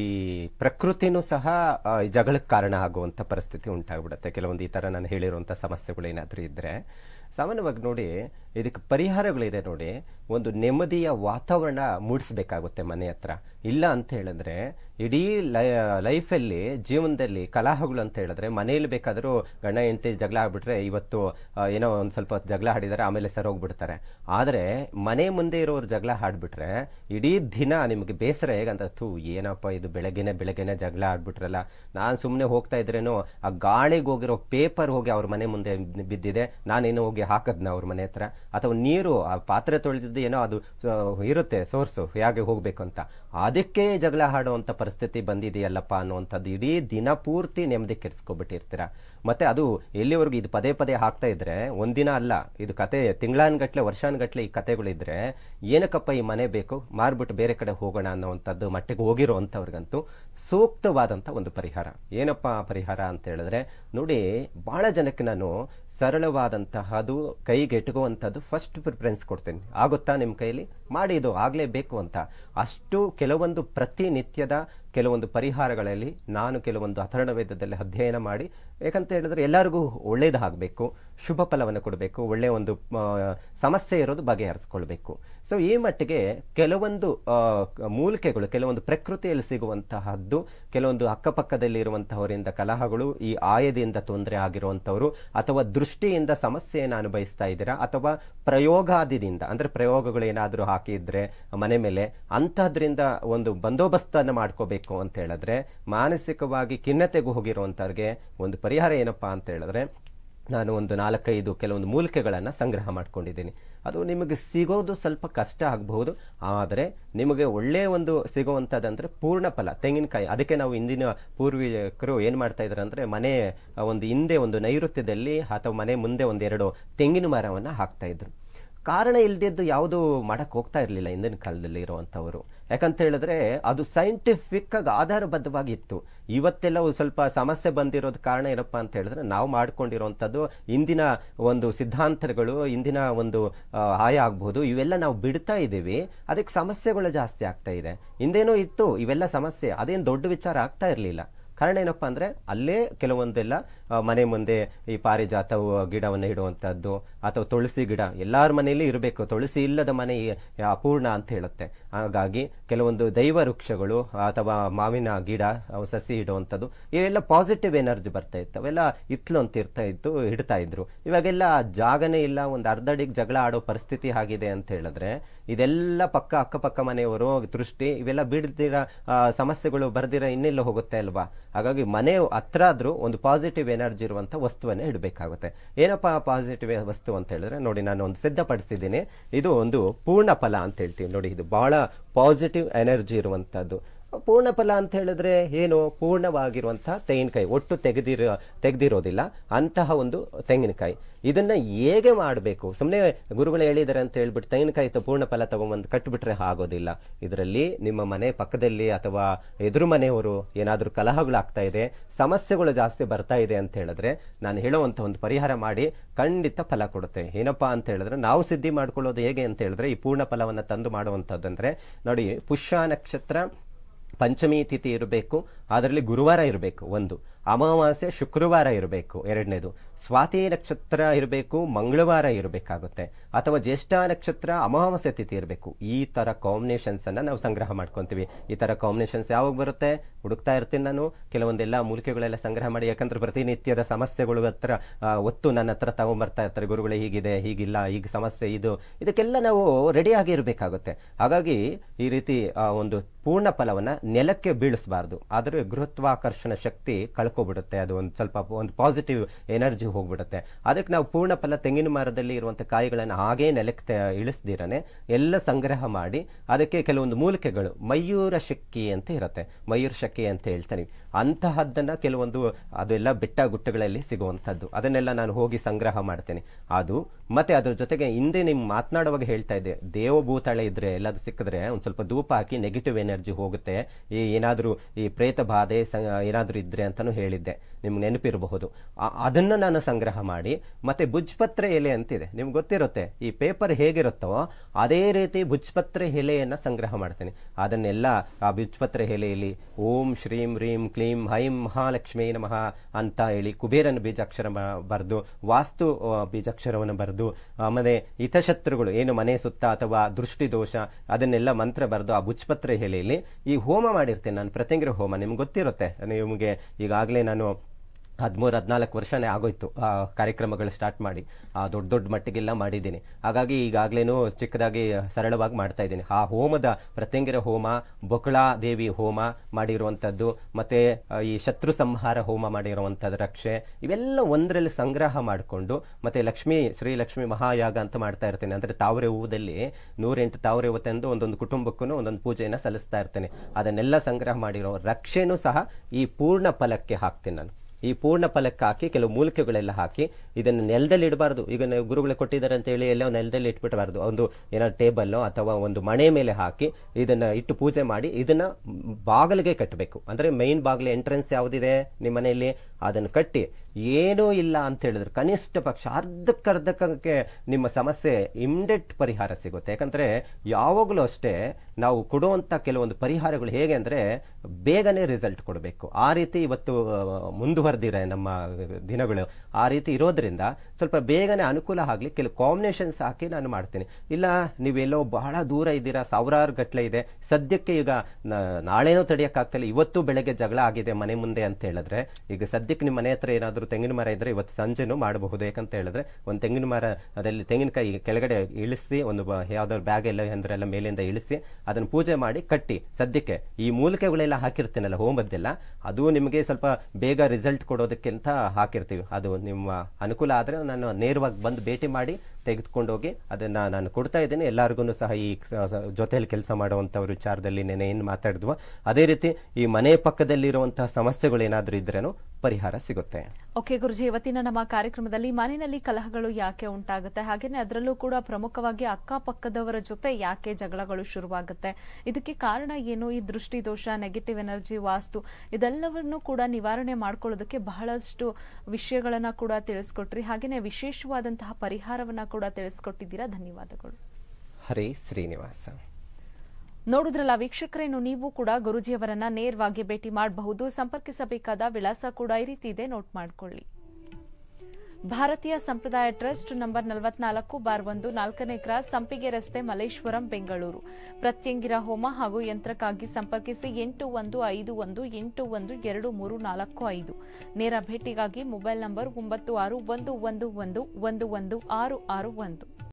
ಈ ಪ್ರಕೃತಿನೂ ಸಹ ಜಗಳಕ್ಕೆ ಕಾರಣ ಆಗುವಂತ ಪರಿಸ್ಥಿತಿ ಉಂಟಾಗ್ಬಿಡುತ್ತೆ ಕೆಲವೊಂದು ಈ ಥರ ನಾನು ಹೇಳಿರುವಂಥ ಸಮಸ್ಯೆಗಳು ಏನಾದರೂ ಇದ್ದರೆ ಸಾಮಾನ್ಯವಾಗಿ ನೋಡಿ ಇದಕ್ಕೆ ಪರಿಹಾರಗಳಿದೆ ನೋಡಿ ಒಂದು ನೆಮ್ಮದಿಯ ವಾತಾವರಣ ಮೂಡಿಸಬೇಕಾಗುತ್ತೆ ಮನೆ ಹತ್ರ ಇಲ್ಲ ಅಂತ ಹೇಳಿದ್ರೆ ಇಡೀ ಲೈಫಲ್ಲಿ ಜೀವನದಲ್ಲಿ ಕಲಹಗಳು ಅಂತ ಹೇಳಿದ್ರೆ ಮನೆಯಲ್ಲಿ ಬೇಕಾದರೂ ಗಂಡ ಹೆಂಡತಿ ಜಗಳ ಆಗ್ಬಿಟ್ರೆ ಇವತ್ತು ಏನೋ ಒಂದು ಸ್ವಲ್ಪ ಜಗಳ ಹಾಡಿದರೆ ಆಮೇಲೆ ಹೋಗ್ಬಿಡ್ತಾರೆ ಆದರೆ ಮನೆ ಮುಂದೆ ಇರೋರು ಜಗಳ ಹಾಡ್ಬಿಟ್ರೆ ಇಡೀ ದಿನ ನಿಮಗೆ ಬೇಸರ ಹೇಗಂತ ಥೂ ಏನಪ್ಪ ಇದು ಬೆಳಗ್ಗೆನೆ ಬೆಳಗ್ಗೆನೆ ಜಗಳ ಆಡ್ಬಿಟ್ರಲ್ಲ ನಾನು ಸುಮ್ಮನೆ ಹೋಗ್ತಾ ಇದ್ರೇನು ಆ ಗಾಳಿಗೆ ಹೋಗಿರೋ ಪೇಪರ್ ಹೋಗಿ ಅವ್ರ ಮನೆ ಮುಂದೆ ಬಿದ್ದಿದೆ ನಾನೇನು ಹೋಗಿ ಹಾಕದ್ನ ಅವ್ರ ಮನೆ ಹತ್ರ ಅಥವಾ ನೀರು ಆ ಪಾತ್ರೆ ತೊಳೆದಿದ್ದು ಏನೋ ಅದು ಇರುತ್ತೆ ಸೋರ್ಸು ಹೇಗೆ ಹೋಗಬೇಕು ಅಂತ ಅದಕ್ಕೆ ಜಗಳ ಹಾಡುವಂಥ ಪರಿಸ್ಥಿತಿ ಬಂದಿದೆಯಲ್ಲಪ್ಪ ಅನ್ನುವಂಥದ್ದು ಇಡೀ ದಿನ ಪೂರ್ತಿ ನೆಮ್ಮದಿ ಕೆಡಿಸ್ಕೊಬಿಟ್ಟಿರ್ತೀರ ಮತ್ತೆ ಅದು ಎಲ್ಲಿವರೆಗೂ ಇದು ಪದೇ ಪದೇ ಹಾಕ್ತಾ ಇದ್ರೆ ಒಂದಿನ ಅಲ್ಲ ಇದು ಕತೆ ತಿಂಗಳಾನ್ಗಟ್ಲೆ ವರ್ಷಾನ್ಗಟ್ಲೆ ಈ ಕತೆಗಳಿದ್ರೆ ಏನಕ್ಕಪ್ಪ ಈ ಮನೆ ಬೇಕು ಮಾರ್ಬಿಟ್ಟು ಬೇರೆ ಕಡೆ ಹೋಗೋಣ ಅನ್ನೋವಂಥದ್ದು ಮಟ್ಟಿಗೆ ಹೋಗಿರೋ ಅಂಥವ್ರಿಗಂತೂ ಸೂಕ್ತವಾದಂಥ ಒಂದು ಪರಿಹಾರ ಏನಪ್ಪ ಪರಿಹಾರ ಅಂತ ಹೇಳಿದ್ರೆ ನೋಡಿ ಭಾಳ ಜನಕ್ಕೆ ನಾನು ಸರಳವಾದಂತಹದು ಕೈಗೆಟುಕುವಂಥದ್ದು ಫಸ್ಟ್ ಪ್ರಿಫರೆನ್ಸ್ ಕೊಡ್ತೀನಿ ಆಗುತ್ತಾ ನಿಮ್ಮ ಕೈಲಿ ಮಾಡಿ ಇದು ಆಗಲೇಬೇಕು ಅಂತ ಅಷ್ಟು ಕೆಲವೊಂದು ಪ್ರತಿನಿತ್ಯದ ಕೆಲವೊಂದು ಪರಿಹಾರಗಳಲ್ಲಿ ನಾನು ಕೆಲವೊಂದು ಅಥರ್ಣ ವೇದದಲ್ಲಿ ಅಧ್ಯಯನ ಮಾಡಿ ಯಾಕಂತ ಹೇಳಿದ್ರೆ ಎಲ್ಲರಿಗೂ ಒಳ್ಳೇದಾಗಬೇಕು ಶುಭ ಫಲವನ್ನು ಕೊಡಬೇಕು ಒಳ್ಳೆಯ ಒಂದು ಸಮಸ್ಯೆ ಇರೋದು ಬಗೆಹರಿಸ್ಕೊಳ್ಬೇಕು ಸೊ ಈ ಮಟ್ಟಿಗೆ ಕೆಲವೊಂದು ಮೂಲಿಕೆಗಳು ಕೆಲವೊಂದು ಪ್ರಕೃತಿಯಲ್ಲಿ ಸಿಗುವಂತಹದ್ದು ಕೆಲವೊಂದು ಅಕ್ಕಪಕ್ಕದಲ್ಲಿ ಇರುವಂತಹವರಿಂದ ಕಲಹಗಳು ಈ ಆಯದಿಂದ ತೊಂದರೆ ಆಗಿರುವಂಥವರು ಅಥವಾ ದೃಷ್ಟಿಯಿಂದ ಸಮಸ್ಯೆಯನ್ನು ಅನುಭವಿಸ್ತಾ ಇದ್ದೀರಾ ಅಥವಾ ಪ್ರಯೋಗಾದಿದಿಂದ ಅಂದರೆ ಪ್ರಯೋಗಗಳು ಏನಾದರೂ ಹಾಕಿದ್ರೆ ಮನೆ ಮೇಲೆ ಅಂತಹದ್ರಿಂದ ಒಂದು ಬಂದೋಬಸ್ತನ್ನು ಮಾಡ್ಕೋಬೇಕು ಮಾಡಬೇಕು ಅಂತ ಹೇಳಿದ್ರೆ ಮಾನಸಿಕವಾಗಿ ಖಿನ್ನತೆಗೂ ಹೋಗಿರುವಂಥವ್ರಿಗೆ ಒಂದು ಪರಿಹಾರ ಏನಪ್ಪಾ ಅಂತ ಹೇಳಿದ್ರೆ ನಾನು ಒಂದು ನಾಲ್ಕೈದು ಕೆಲವೊಂದು ಮೂಲಿಕೆಗಳನ್ನು ಸಂಗ್ರಹ ಮಾಡ್ಕೊಂಡಿದ್ದೀನಿ ಅದು ನಿಮಗೆ ಸಿಗೋದು ಸ್ವಲ್ಪ ಕಷ್ಟ ಆಗಬಹುದು ಆದರೆ ನಿಮಗೆ ಒಳ್ಳೆಯ ಒಂದು ಸಿಗುವಂಥದ್ದಂದರೆ ಪೂರ್ಣ ಫಲ ತೆಂಗಿನಕಾಯಿ ಅದಕ್ಕೆ ನಾವು ಹಿಂದಿನ ಪೂರ್ವಿಕರು ಏನು ಮಾಡ್ತಾ ಇದ್ದಾರೆ ಅಂದರೆ ಮನೆ ಒಂದು ಹಿಂದೆ ಒಂದು ನೈಋತ್ಯದಲ್ಲಿ ಅಥವಾ ಮನೆ ಮುಂದೆ ಒಂದೆರಡು ತೆಂಗಿನ ಮರವನ್ನು ಹಾಕ್ತಾ ಇದ್ರು ಕಾರಣ ಇಲ್ಲದಿದ್ದು ಯಾವುದು ಮಾಡಕ್ಕೆ ಹೋಗ್ತಾ ಇರಲಿಲ್ಲ ಹಿಂದಿನ ಕಾಲದಲ್ಲಿ ಇರುವಂಥವರು ಯಾಕಂತ ಹೇಳಿದ್ರೆ ಅದು ಸೈಂಟಿಫಿಕ್ ಆಗಿ ಆಧಾರಬದ್ಧವಾಗಿತ್ತು ಇವತ್ತೆಲ್ಲ ಸ್ವಲ್ಪ ಸಮಸ್ಯೆ ಬಂದಿರೋದು ಕಾರಣ ಏನಪ್ಪಾ ಅಂತ ಹೇಳಿದ್ರೆ ನಾವು ಮಾಡ್ಕೊಂಡಿರುವಂಥದ್ದು ಇಂದಿನ ಒಂದು ಸಿದ್ಧಾಂತಗಳು ಇಂದಿನ ಒಂದು ಆಯ ಆಗ್ಬೋದು ಇವೆಲ್ಲ ನಾವು ಬಿಡ್ತಾ ಇದ್ದೀವಿ ಅದಕ್ಕೆ ಸಮಸ್ಯೆಗಳು ಜಾಸ್ತಿ ಆಗ್ತಾ ಇದೆ ಹಿಂದೇನೋ ಇತ್ತು ಇವೆಲ್ಲ ಸಮಸ್ಯೆ ಅದೇನು ದೊಡ್ಡ ವಿಚಾರ ಆಗ್ತಾ ಇರಲಿಲ್ಲ ಕಾರಣ ಏನಪ್ಪ ಅಂದರೆ ಅಲ್ಲೇ ಕೆಲವೊಂದೆಲ್ಲ ಮನೆ ಮುಂದೆ ಈ ಪಾರಿಜಾತ ಗಿಡವನ್ನು ಇಡುವಂಥದ್ದು ಅಥವಾ ತುಳಸಿ ಗಿಡ ಎಲ್ಲರ ಮನೆಯಲ್ಲಿ ಇರಬೇಕು ತುಳಸಿ ಇಲ್ಲದ ಮನೆ ಅಪೂರ್ಣ ಅಂತ ಹೇಳುತ್ತೆ ಹಾಗಾಗಿ ಕೆಲವೊಂದು ದೈವ ವೃಕ್ಷಗಳು ಅಥವಾ ಮಾವಿನ ಗಿಡ ಸಸಿ ಇಡುವಂಥದ್ದು ಇವೆಲ್ಲ ಪಾಸಿಟಿವ್ ಎನರ್ಜಿ ಬರ್ತಾ ಇತ್ತು ಅವೆಲ್ಲ ಇತ್ಲು ಅಂತ ಇರ್ತಾ ಇತ್ತು ಹಿಡ್ತಾ ಇದ್ರು ಇವಾಗೆಲ್ಲ ಜಾಗನೇ ಇಲ್ಲ ಒಂದು ಅರ್ಧ ಜಗಳ ಆಡೋ ಪರಿಸ್ಥಿತಿ ಆಗಿದೆ ಅಂತ ಹೇಳಿದ್ರೆ ಇದೆಲ್ಲ ಪಕ್ಕ ಅಕ್ಕಪಕ್ಕ ಮನೆಯವರು ದೃಷ್ಟಿ ಇವೆಲ್ಲ ಬಿಡ್ದಿರ ಸಮಸ್ಯೆಗಳು ಬರ್ದಿರ ಇನ್ನೆಲ್ಲ ಹೋಗುತ್ತೆ ಅಲ್ವಾ ಹಾಗಾಗಿ ಮನೆ ಹತ್ರ ಆದರೂ ಒಂದು ಪಾಸಿಟಿವ್ ಎನರ್ಜಿ ಇರುವಂಥ ವಸ್ತುವನ್ನೇ ಇಡಬೇಕಾಗುತ್ತೆ ಏನಪ್ಪ ಪಾಸಿಟಿವ್ ವಸ್ತು ಅಂತ ಹೇಳಿದ್ರೆ ನೋಡಿ ನಾನು ಒಂದು ಸಿದ್ಧಪಡಿಸಿದ್ದೀನಿ ಇದು ಒಂದು ಪೂರ್ಣ ಫಲ ಅಂತ ಹೇಳ್ತೀವಿ ನೋಡಿ ಇದು ಬಹಳ ಪಾಸಿಟಿವ್ ಎನರ್ಜಿ ಇರುವಂಥದ್ದು ಪೂರ್ಣ ಫಲ ಅಂತ ಹೇಳಿದ್ರೆ ಏನು ಪೂರ್ಣವಾಗಿರುವಂಥ ತೆಂಗಿನಕಾಯಿ ಒಟ್ಟು ತೆಗೆದಿರೋ ತೆಗೆದಿರೋದಿಲ್ಲ ಅಂತಹ ಒಂದು ತೆಂಗಿನಕಾಯಿ ಇದನ್ನ ಹೇಗೆ ಮಾಡಬೇಕು ಸುಮ್ಮನೆ ಗುರುಗಳು ಹೇಳಿದ್ದಾರೆ ಅಂತ ಹೇಳ್ಬಿಟ್ಟು ತೆಂಗಿನಕಾಯಿ ಪೂರ್ಣ ಫಲ ತಗೊಂಬಂದು ಕಟ್ಬಿಟ್ರೆ ಆಗೋದಿಲ್ಲ ಇದರಲ್ಲಿ ನಿಮ್ಮ ಮನೆ ಪಕ್ಕದಲ್ಲಿ ಅಥವಾ ಎದುರು ಮನೆಯವರು ಏನಾದರೂ ಕಲಹಗಳಾಗ್ತಾ ಇದೆ ಸಮಸ್ಯೆಗಳು ಜಾಸ್ತಿ ಬರ್ತಾ ಇದೆ ಅಂತ ಹೇಳಿದ್ರೆ ನಾನು ಹೇಳುವಂಥ ಒಂದು ಪರಿಹಾರ ಮಾಡಿ ಖಂಡಿತ ಫಲ ಕೊಡುತ್ತೆ ಏನಪ್ಪ ಅಂತ ಹೇಳಿದ್ರೆ ನಾವು ಸಿದ್ಧಿ ಮಾಡ್ಕೊಳ್ಳೋದು ಹೇಗೆ ಅಂತ ಹೇಳಿದ್ರೆ ಈ ಪೂರ್ಣ ಫಲವನ್ನು ತಂದು ಮಾಡುವಂಥದ್ದಂದ್ರೆ ನೋಡಿ ಪುಷ್ಯ ನಕ್ಷತ್ರ ಪಂಚಮಿ ತಿಥಿ ಇರಬೇಕು ಅದರಲ್ಲಿ ಗುರುವಾರ ಇರಬೇಕು ಒಂದು ಅಮಾವಾಸ್ಯೆ ಶುಕ್ರವಾರ ಇರಬೇಕು ಎರಡನೇದು ಸ್ವಾತಿ ನಕ್ಷತ್ರ ಇರಬೇಕು ಮಂಗಳವಾರ ಇರಬೇಕಾಗುತ್ತೆ ಅಥವಾ ಜ್ಯೇಷ್ಠ ನಕ್ಷತ್ರ ಅಮಾವಾಸ್ಯ ತಿಥಿ ಇರಬೇಕು ಈ ಥರ ಕಾಂಬಿನೇಷನ್ಸನ್ನು ನಾವು ಸಂಗ್ರಹ ಮಾಡ್ಕೊತೀವಿ ಈ ಥರ ಕಾಂಬಿನೇಷನ್ಸ್ ಯಾವಾಗ ಬರುತ್ತೆ ಹುಡುಕ್ತಾ ಇರ್ತೀನಿ ನಾನು ಕೆಲವೊಂದೆಲ್ಲ ಮೂಲಿಕೆಗಳೆಲ್ಲ ಸಂಗ್ರಹ ಮಾಡಿ ಯಾಕಂದ್ರೆ ಪ್ರತಿನಿತ್ಯದ ಸಮಸ್ಯೆಗಳು ಹತ್ರ ಒತ್ತು ನನ್ನ ಹತ್ರ ತಗೊಂಡ್ಬರ್ತಾ ಇರ್ತಾರೆ ಗುರುಗಳು ಹೀಗಿದೆ ಹೀಗಿಲ್ಲ ಈಗ ಸಮಸ್ಯೆ ಇದು ಇದಕ್ಕೆಲ್ಲ ನಾವು ರೆಡಿಯಾಗಿ ಇರಬೇಕಾಗುತ್ತೆ ಹಾಗಾಗಿ ಈ ರೀತಿ ಒಂದು ಪೂರ್ಣ ಫಲವನ್ನು ನೆಲಕ್ಕೆ ಬೀಳಿಸಬಾರ್ದು ಆದರೆ ಗೃಹತ್ವಾಕರ್ಷಣ ಶಕ್ತಿ ಕಳ್ಕೊ ಕರ್ಕೋಬಿಡುತ್ತೆ ಅದು ಒಂದು ಸ್ವಲ್ಪ ಒಂದು ಪಾಸಿಟಿವ್ ಎನರ್ಜಿ ಹೋಗ್ಬಿಡುತ್ತೆ ಅದಕ್ಕೆ ನಾವು ಪೂರ್ಣ ಫಲ ತೆಂಗಿನ ಮರದಲ್ಲಿ ಇರುವಂಥ ಕಾಯಿಗಳನ್ನು ಹಾಗೇ ನೆಲಕ್ಕೆ ಇಳಿಸ್ದಿರನೆ ಎಲ್ಲ ಸಂಗ್ರಹ ಮಾಡಿ ಅದಕ್ಕೆ ಕೆಲವೊಂದು ಮೂಲಿಕೆಗಳು ಮಯೂರ ಶಕ್ಕಿ ಅಂತ ಇರುತ್ತೆ ಮಯೂರ ಶಕ್ಕಿ ಅಂತ ಹೇಳ್ತಾರೆ ಅಂತಹದ್ದನ್ನು ಕೆಲವೊಂದು ಅದೆಲ್ಲ ಬೆಟ್ಟ ಗುಟ್ಟಗಳಲ್ಲಿ ಸಿಗುವಂಥದ್ದು ಅದನ್ನೆಲ್ಲ ನಾನು ಹೋಗಿ ಸಂಗ್ರಹ ಮಾಡ್ತೇನೆ ಅದು ಮತ್ತೆ ಅದ್ರ ಜೊತೆಗೆ ಹಿಂದೆ ನಿಮ್ಮ ಮಾತನಾಡುವಾಗ ಹೇಳ್ತಾ ಇದ್ದೆ ಭೂತಾಳೆ ಇದ್ರೆ ಎಲ್ಲಾದ್ರೂ ಸಿಕ್ಕಿದ್ರೆ ಒಂದು ಸ್ವಲ್ಪ ಧೂಪ ಹಾಕಿ ನೆಗೆಟಿವ್ ಎನರ್ಜಿ ಹೋಗುತ್ತೆ ಈ ಏನಾದರೂ ಈ ಪ್ರೇತ ಬಾಧೆ ಏನಾದರೂ ಇದ್ರೆ ಅಂತಲೂ ಹೇಳಿ ಹೇಳಿದ್ದೆ ನಿಮ್ಗೆ ನೆನಪಿರಬಹುದು ಅದನ್ನ ನಾನು ಸಂಗ್ರಹ ಮಾಡಿ ಮತ್ತೆ ಭುಜ್ಪತ್ರೆ ಎಲೆ ಅಂತಿದೆ ನಿಮ್ಗೆ ಗೊತ್ತಿರುತ್ತೆ ಈ ಪೇಪರ್ ಹೇಗಿರುತ್ತೋ ಅದೇ ರೀತಿ ಭುಜ್ಪತ್ರೆ ಎಲೆಯನ್ನ ಸಂಗ್ರಹ ಮಾಡ್ತೇನೆ ಅದನ್ನೆಲ್ಲ ಆ ಭುಜ್ಪತ್ರೆ ಎಲೆಯಲ್ಲಿ ಓಂ ಶ್ರೀಂ ರೀಂ ಕ್ಲೀಂ ಹೈಂ ಮಹಾಲಕ್ಷ್ಮೀ ನಮಃ ಅಂತ ಹೇಳಿ ಕುಬೇರನ ಬೀಜಾಕ್ಷರ ಬರೆದು ವಾಸ್ತು ಬೀಜಾಕ್ಷರವನ್ನು ಬರೆದು ಆಮೇಲೆ ಹಿತಶತ್ರುಗಳು ಏನು ಮನೆ ಸುತ್ತ ಅಥವಾ ದೃಷ್ಟಿದೋಷ ಅದನ್ನೆಲ್ಲ ಮಂತ್ರ ಬರೆದು ಆ ಭುಜ್ಪತ್ರೆ ಎಲೆಯಲ್ಲಿ ಈ ಹೋಮ ಮಾಡಿರ್ತೇನೆ ನಾನು ಪ್ರತಿಂಗ್ರ ಹೋಮ ನಿಮ್ಗೆ ಗೊತ್ತಿರುತ್ತೆ ನಿಮಗೆ ಈಗಾಗಲೇ não. ಹದಿಮೂರು ಹದಿನಾಲ್ಕು ವರ್ಷನೇ ಆಗೋಯ್ತು ಆ ಕಾರ್ಯಕ್ರಮಗಳು ಸ್ಟಾರ್ಟ್ ಮಾಡಿ ಆ ದೊಡ್ಡ ದೊಡ್ಡ ಮಟ್ಟಿಗೆಲ್ಲ ಮಾಡಿದ್ದೀನಿ ಹಾಗಾಗಿ ಈಗಾಗಲೇ ಚಿಕ್ಕದಾಗಿ ಸರಳವಾಗಿ ಮಾಡ್ತಾ ಇದ್ದೀನಿ ಆ ಹೋಮದ ಪ್ರತ್ಯಂಗಿರ ಹೋಮ ಬೊಕಳಾ ದೇವಿ ಹೋಮ ಮಾಡಿರುವಂಥದ್ದು ಮತ್ತು ಈ ಶತ್ರು ಸಂಹಾರ ಹೋಮ ಮಾಡಿರುವಂಥದ್ದು ರಕ್ಷೆ ಇವೆಲ್ಲ ಒಂದರಲ್ಲಿ ಸಂಗ್ರಹ ಮಾಡಿಕೊಂಡು ಮತ್ತು ಲಕ್ಷ್ಮೀ ಶ್ರೀಲಕ್ಷ್ಮಿ ಮಹಾಯಾಗ ಅಂತ ಮಾಡ್ತಾ ಇರ್ತೇನೆ ಅಂದರೆ ತಾವರೆ ಹೂವುದಲ್ಲಿ ನೂರೆಂಟು ತಾವರೆ ಹೂವತ್ತೆಂದು ಒಂದೊಂದು ಕುಟುಂಬಕ್ಕೂ ಒಂದೊಂದು ಪೂಜೆಯನ್ನು ಸಲ್ಲಿಸ್ತಾ ಇರ್ತೇನೆ ಅದನ್ನೆಲ್ಲ ಸಂಗ್ರಹ ಮಾಡಿರೋ ರಕ್ಷೆನೂ ಸಹ ಈ ಪೂರ್ಣ ಫಲಕ್ಕೆ ಹಾಕ್ತೀನಿ ನಾನು ಈ ಪೂರ್ಣ ಫಲಕ್ಕೆ ಹಾಕಿ ಕೆಲವು ಮೂಲಿಕೆಗಳೆಲ್ಲ ಹಾಕಿ ಇದನ್ನು ನೆಲದಲ್ಲಿ ಇಡಬಾರ್ದು ಈಗ ನಾವು ಗುರುಗಳು ಕೊಟ್ಟಿದ್ದಾರೆ ಅಂತ ಹೇಳಿ ಎಲ್ಲ ನೆಲದಲ್ಲಿ ಇಟ್ಬಿಡಬಾರದು ಒಂದು ಏನಾದ್ರು ಟೇಬಲ್ಲೋ ಅಥವಾ ಒಂದು ಮಣೆ ಮೇಲೆ ಹಾಕಿ ಇದನ್ನ ಇಟ್ಟು ಪೂಜೆ ಮಾಡಿ ಇದನ್ನ ಬಾಗಿಲಿಗೆ ಕಟ್ಟಬೇಕು ಅಂದ್ರೆ ಮೈನ್ ಬಾಗಿಲು ಎಂಟ್ರೆನ್ಸ್ ಯಾವ್ದಿದೆ ನಿಮ್ಮ ಮನೆಯಲ್ಲಿ ಅದನ್ನು ಕಟ್ಟಿ ಏನೂ ಇಲ್ಲ ಅಂತ ಹೇಳಿದ್ರೆ ಕನಿಷ್ಠ ಪಕ್ಷ ಅರ್ಧಕ್ಕರ್ಧಕ್ಕೆ ನಿಮ್ಮ ಸಮಸ್ಯೆ ಇಮ್ಡೆಟ್ ಪರಿಹಾರ ಸಿಗುತ್ತೆ ಯಾಕಂದರೆ ಯಾವಾಗಲೂ ಅಷ್ಟೇ ನಾವು ಕೊಡುವಂಥ ಕೆಲವೊಂದು ಪರಿಹಾರಗಳು ಹೇಗೆ ಅಂದರೆ ಬೇಗನೆ ರಿಸಲ್ಟ್ ಕೊಡಬೇಕು ಆ ರೀತಿ ಇವತ್ತು ಮುಂದುವರೆದಿರ ನಮ್ಮ ದಿನಗಳು ಆ ರೀತಿ ಇರೋದ್ರಿಂದ ಸ್ವಲ್ಪ ಬೇಗನೆ ಅನುಕೂಲ ಆಗಲಿ ಕೆಲವು ಕಾಂಬಿನೇಷನ್ಸ್ ಹಾಕಿ ನಾನು ಮಾಡ್ತೀನಿ ಇಲ್ಲ ನೀವೆಲ್ಲೋ ಬಹಳ ದೂರ ಇದ್ದೀರಾ ಸಾವಿರಾರು ಗಟ್ಟಲೆ ಇದೆ ಸದ್ಯಕ್ಕೆ ಈಗ ನಾಳೆನೂ ತಡೆಯೋಕ್ಕಾಗ್ತಿಲ್ಲ ಇವತ್ತು ಬೆಳಗ್ಗೆ ಜಗಳ ಆಗಿದೆ ಮನೆ ಮುಂದೆ ಅಂತ ಹೇಳಿದ್ರೆ ಈಗ ಸದ್ಯಕ್ಕೆ ನಿಮ್ಮ ಮನೆ ಹತ್ರ ಏನಾದರೂ ತೆಂಗಿನ ಮರ ಇದ್ದರೆ ಇವತ್ತು ಸಂಜೆನೂ ಮಾಡಬಹುದು ಯಾಕಂತ ಹೇಳಿದ್ರೆ ಒಂದು ತೆಂಗಿನ ಮರ ಅದರಲ್ಲಿ ತೆಂಗಿನಕಾಯಿ ಕೆಳಗಡೆ ಇಳಿಸಿ ಒಂದು ಯಾವ್ದಾದ್ರು ಬ್ಯಾಗ್ ಎಲ್ಲ ಅಂದ್ರೆಲ್ಲ ಮೇಲಿಂದ ಇಳಿಸಿ ಅದನ್ನು ಪೂಜೆ ಮಾಡಿ ಕಟ್ಟಿ ಸದ್ಯಕ್ಕೆ ಈ ಮೂಲಿಕೆಗಳೆಲ್ಲ ಹಾಕಿರ್ತೀನಲ್ಲ ಹೋಮದ್ದೆಲ್ಲ ಅದು ನಿಮಗೆ ಸ್ವಲ್ಪ ಬೇಗ ರಿಸಲ್ಟ್ ಕೊಡೋದಕ್ಕಿಂತ ಹಾಕಿರ್ತೀವಿ ಅದು ನಿಮ್ಮ ಅನುಕೂಲ ಆದರೆ ನಾನು ನೇರವಾಗಿ ಬಂದು ಭೇಟಿ ಮಾಡಿ ಹೋಗಿ ಅದನ್ನು ನಾನು ಕೊಡ್ತಾ ಇದ್ದೀನಿ ಎಲ್ಲರಿಗೂ ಸಹ ಈ ಜೊತೆಯಲ್ಲಿ ಕೆಲಸ ಮಾಡುವಂಥ ವಿಚಾರದಲ್ಲಿ ನೆನೆ ಏನು ಮಾತಾಡಿದ್ವು ಅದೇ ರೀತಿ ಈ ಮನೆ ಪಕ್ಕದಲ್ಲಿರುವಂತಹ ಸಮಸ್ಯೆಗಳು ಏನಾದರೂ ಇದ್ರೇನು ಪರಿಹಾರ ಸಿಗುತ್ತೆ ಓಕೆ ಗುರುಜಿ ಇವತ್ತಿನ ನಮ್ಮ ಕಾರ್ಯಕ್ರಮದಲ್ಲಿ ಮನೆಯಲ್ಲಿ ಕಲಹಗಳು ಯಾಕೆ ಉಂಟಾಗುತ್ತೆ ಹಾಗೇನೆ ಅದರಲ್ಲೂ ಕೂಡ ಪ್ರಮುಖವಾಗಿ ಅಕ್ಕಪಕ್ಕದವರ ಜೊತೆ ಯಾಕೆ ಜಗಳಗಳು ಶುರುವಾಗುತ್ತೆ ಇದಕ್ಕೆ ಕಾರಣ ಏನು ಈ ದೃಷ್ಟಿ ದೋಷ ನೆಗೆಟಿವ್ ಎನರ್ಜಿ ವಾಸ್ತು ಇದೆಲ್ಲವನ್ನೂ ಕೂಡ ನಿವಾರಣೆ ಮಾಡ್ಕೊಳ್ಳೋದಕ್ಕೆ ಬಹಳಷ್ಟು ವಿಷಯಗಳನ್ನ ಕೂಡ ತಿಳಿಸ್ಕೊಟ್ರಿ ಹಾಗೇನೆ ವಿಶೇಷವಾದಂತಹ ಪರಿಹಾರವನ್ನ ಕೂಡ ತಿಳಿಸ್ಕೊಟ್ಟಿದ್ದೀರಾ ಧನ್ಯವಾದಗಳು ಹರೇ ಶ್ರೀನಿವಾಸ ನೋಡುದ್ರಲ್ಲ ವೀಕ್ಷಕರೇನು ನೀವು ಕೂಡ ಗುರುಜಿಯವರನ್ನ ನೇರವಾಗಿ ಭೇಟಿ ಮಾಡಬಹುದು ಸಂಪರ್ಕಿಸಬೇಕಾದ ವಿಳಾಸ ಕೂಡ ಈ ರೀತಿ ಇದೆ ನೋಟ್ ಮಾಡಿಕೊಳ್ಳಿ ಭಾರತೀಯ ಸಂಪ್ರದಾಯ ಟ್ರಸ್ಟ್ ನಂಬರ್ ನಲವತ್ನಾಲ್ಕು ಬಾರ್ ಒಂದು ನಾಲ್ಕನೇ ಕ್ರಾಸ್ ಸಂಪಿಗೆ ರಸ್ತೆ ಮಲ್ಲೇಶ್ವರಂ ಬೆಂಗಳೂರು ಪ್ರತ್ಯಂಗಿರ ಹೋಮ ಹಾಗೂ ಯಂತ್ರಕ್ಕಾಗಿ ಸಂಪರ್ಕಿಸಿ ಎಂಟು ಒಂದು ಐದು ಒಂದು ಎಂಟು ಒಂದು ಎರಡು ಮೂರು ನಾಲ್ಕು ಐದು ನೇರ ಭೇಟಿಗಾಗಿ ಮೊಬೈಲ್ ನಂಬರ್ ಒಂಬತ್ತು ಆರು ಒಂದು ಒಂದು ಒಂದು ಒಂದು ಒಂದು ಆರು ಆರು ಒಂದು